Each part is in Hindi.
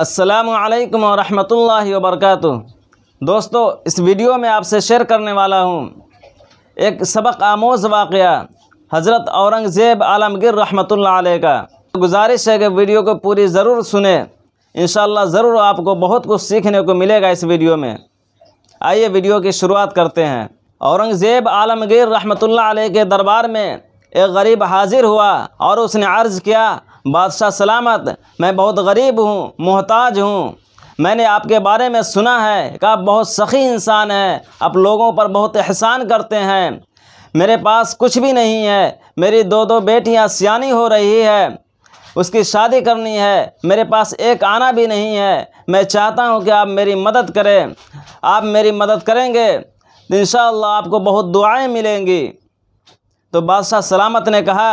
असलकम वरहमल वबरक दोस्तों इस वीडियो में आपसे शेयर करने वाला हूँ एक सबक आमोज वाक़ हज़रत औरंगज़ेब आलमगिर रहमतुल्लाह अलैह का गुजारिश है कि वीडियो को पूरी ज़रूर सुने इन ज़रूर आपको बहुत कुछ सीखने को मिलेगा इस वीडियो में आइए वीडियो की शुरुआत करते हैं औरंगज़ेब आलमगीर रहमतुल्लाह अलैह के दरबार में एक गरीब हाज़िर हुआ और उसने अर्ज़ किया बादशाह सलामत मैं बहुत गरीब हूँ मोहताज हूँ मैंने आपके बारे में सुना है कि आप बहुत सखी इंसान हैं आप लोगों पर बहुत एहसान करते हैं मेरे पास कुछ भी नहीं है मेरी दो दो बेटियाँ सियानी हो रही है उसकी शादी करनी है मेरे पास एक आना भी नहीं है मैं चाहता हूँ कि आप मेरी मदद करें आप मेरी मदद करेंगे इन आपको बहुत दुआएं मिलेंगी तो बादशाह सलामत ने कहा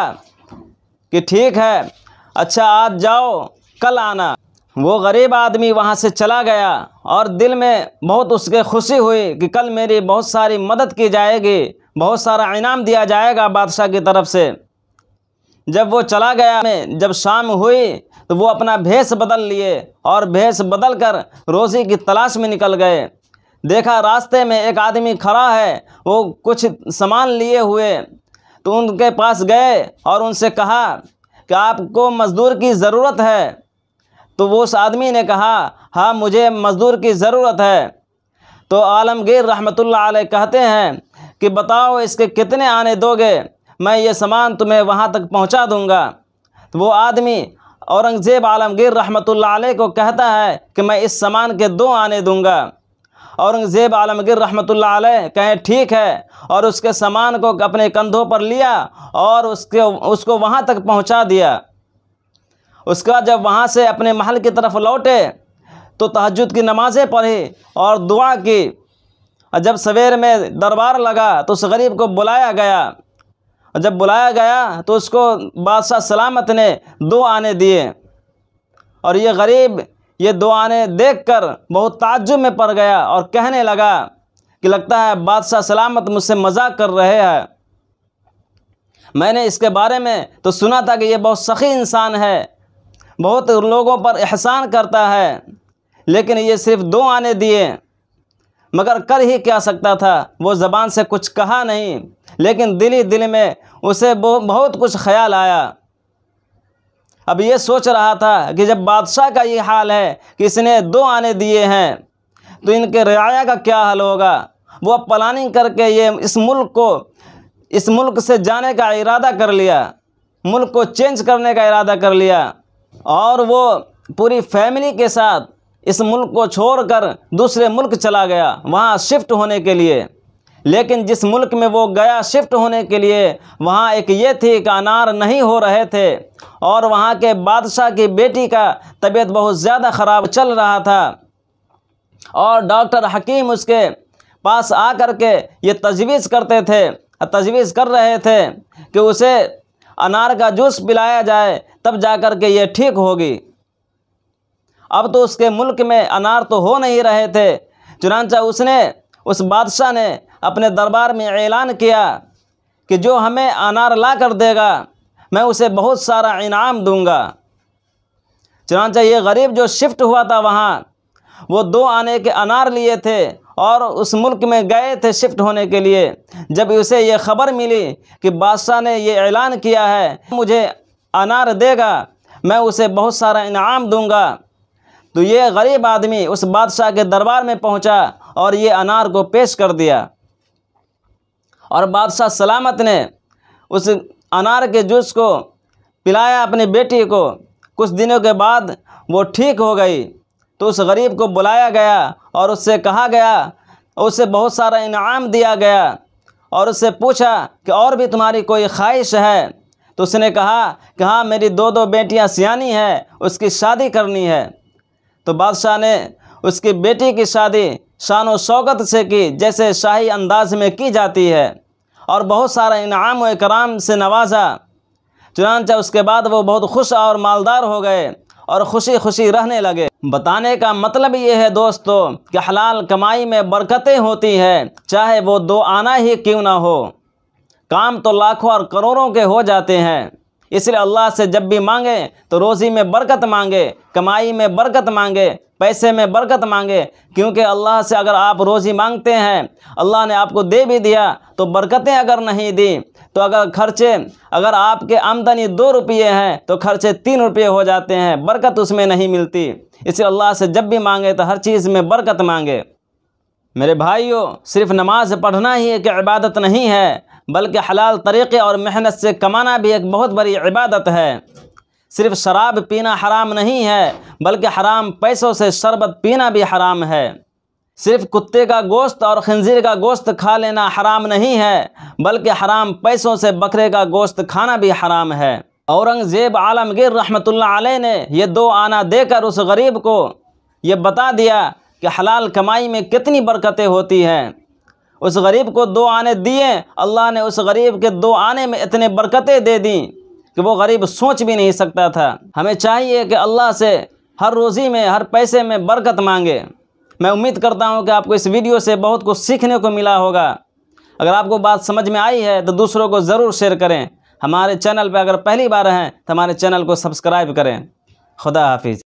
कि ठीक है अच्छा आज जाओ कल आना वो गरीब आदमी वहाँ से चला गया और दिल में बहुत उसके खुशी हुई कि कल मेरी बहुत सारी मदद की जाएगी बहुत सारा इनाम दिया जाएगा बादशाह की तरफ से जब वो चला गया मैं जब शाम हुई तो वो अपना भेष बदल लिए और भेष बदल कर रोज़ी की तलाश में निकल गए देखा रास्ते में एक आदमी खड़ा है वो कुछ सामान लिए हुए तो उनके पास गए और उनसे कहा कि आपको मज़दूर की ज़रूरत है तो उस आदमी ने कहा हाँ मुझे मज़दूर की ज़रूरत है तो आलमगीर रहमतुल्लाह अलैह कहते हैं कि बताओ इसके कितने आने दोगे मैं ये सामान तुम्हें वहाँ तक पहुँचा दूँगा तो वो आदमी औरंगज़ेब आलमगीर रहमतुल्लाह अलैह को कहता है कि मैं इस सामान के दो आने दूँगा औरंगज़ेब आलमगीर रहमत कहें ठीक है और उसके सामान को अपने कंधों पर लिया और उसके उसको वहाँ तक पहुँचा दिया उसका जब वहाँ से अपने महल की तरफ लौटे तो तहजद की नमाज़ें पढ़ी और दुआ की और जब सवेर में दरबार लगा तो उस गरीब को बुलाया गया और जब बुलाया गया तो उसको बादशाह सलामत ने दो आने दिए और ये गरीब ये देख देखकर बहुत ताज्जुब में पड़ गया और कहने लगा कि लगता है बादशाह सलामत मुझसे मजाक कर रहे हैं मैंने इसके बारे में तो सुना था कि ये बहुत सखी इंसान है बहुत लोगों पर एहसान करता है लेकिन ये सिर्फ दो आने दिए मगर कर ही क्या सकता था वो ज़बान से कुछ कहा नहीं लेकिन दिल ही दिल में उसे बहुत कुछ ख्याल आया अब ये सोच रहा था कि जब बादशाह का ये हाल है कि इसने दो आने दिए हैं तो इनके रियाया का क्या हाल होगा वो प्लानिंग करके ये इस मुल्क को इस मुल्क से जाने का इरादा कर लिया मुल्क को चेंज करने का इरादा कर लिया और वो पूरी फैमिली के साथ इस मुल्क को छोड़कर दूसरे मुल्क चला गया वहाँ शिफ्ट होने के लिए लेकिन जिस मुल्क में वो गया शिफ्ट होने के लिए वहाँ एक ये थी कि अनार नहीं हो रहे थे और वहाँ के बादशाह की बेटी का तबीयत बहुत ज़्यादा ख़राब चल रहा था और डॉक्टर हकीम उसके पास आ कर के ये तजवीज़ करते थे तजवीज़ कर रहे थे कि उसे अनार का जूस पिलाया जाए तब जा कर के ये ठीक होगी अब तो उसके मुल्क में अनार तो हो नहीं रहे थे चुनाचा उसने उस बादशाह ने अपने दरबार में ऐलान किया कि जो हमें अनार ला कर देगा मैं उसे बहुत सारा इनाम दूंगा चनानचा ये गरीब जो शिफ्ट हुआ था वहाँ वो दो आने के अनार लिए थे और उस मुल्क में गए थे शिफ्ट होने के लिए जब उसे ये खबर मिली कि बादशाह ने ये ऐलान किया है मुझे अनार देगा मैं उसे बहुत सारा इनाम दूंगा तो ये गरीब आदमी उस बादशाह के दरबार में पहुंचा और ये अनार को पेश कर दिया और बादशाह सलामत ने उस अनार के जूस को पिलाया अपनी बेटी को कुछ दिनों के बाद वो ठीक हो गई तो उस गरीब को बुलाया गया और उससे कहा गया उसे बहुत सारा इनाम दिया गया और उससे पूछा कि और भी तुम्हारी कोई ख्वाहिश है तो उसने कहा कि हाँ मेरी दो दो बेटियां सियानी है उसकी शादी करनी है तो बादशाह ने उसकी बेटी की शादी शान शौकत से की जैसे शाही अंदाज में की जाती है और बहुत सारा इनाम व कराम से नवाजा चुनानचा उसके बाद वो बहुत खुश और मालदार हो गए और खुशी खुशी रहने लगे बताने का मतलब ये है दोस्तों कि हलाल कमाई में बरकतें होती हैं चाहे वो दो आना ही क्यों ना हो काम तो लाखों और करोड़ों के हो जाते हैं इसलिए अल्लाह से जब भी मांगे तो रोज़ी में बरकत मांगे कमाई में बरकत मांगे पैसे में बरकत मांगे क्योंकि अल्लाह से अगर आप रोज़ी मांगते हैं अल्लाह ने आपको दे भी दिया तो बरकतें अगर नहीं दी तो अगर खर्चे अगर आपके आमदनी दो रुपये हैं तो खर्चे तीन रुपये हो जाते हैं बरकत उसमें नहीं मिलती इसलिए अल्लाह से जब भी मांगे तो हर चीज़ में बरकत मांगे मेरे भाइयों सिर्फ नमाज पढ़ना ही एक इबादत नहीं है बल्कि हलाल तरीक़े और मेहनत से कमाना भी एक बहुत बड़ी इबादत है सिर्फ शराब पीना हराम नहीं है बल्कि हराम पैसों से शरबत पीना भी हराम है सिर्फ कुत्ते का गोश्त और खंजीर का गोश्त खा लेना हराम नहीं है बल्कि हराम पैसों से बकरे का गोश्त खाना भी हराम है औरंगज़ेब आलमगीर रहमत आलै ने यह दो आना देकर उस गरीब को ये बता दिया कि हलाल कमाई में कितनी बरकतें होती हैं उस गरीब को दो आने दिए अल्लाह ने उस गरीब के दो आने में इतने बरकतें दे दी कि वो गरीब सोच भी नहीं सकता था हमें चाहिए कि अल्लाह से हर रोज़ी में हर पैसे में बरकत मांगे मैं उम्मीद करता हूँ कि आपको इस वीडियो से बहुत कुछ सीखने को मिला होगा अगर आपको बात समझ में आई है तो दूसरों को ज़रूर शेयर करें हमारे चैनल पर अगर पहली बार हैं तो हमारे चैनल को सब्सक्राइब करें खुदा हाफिज़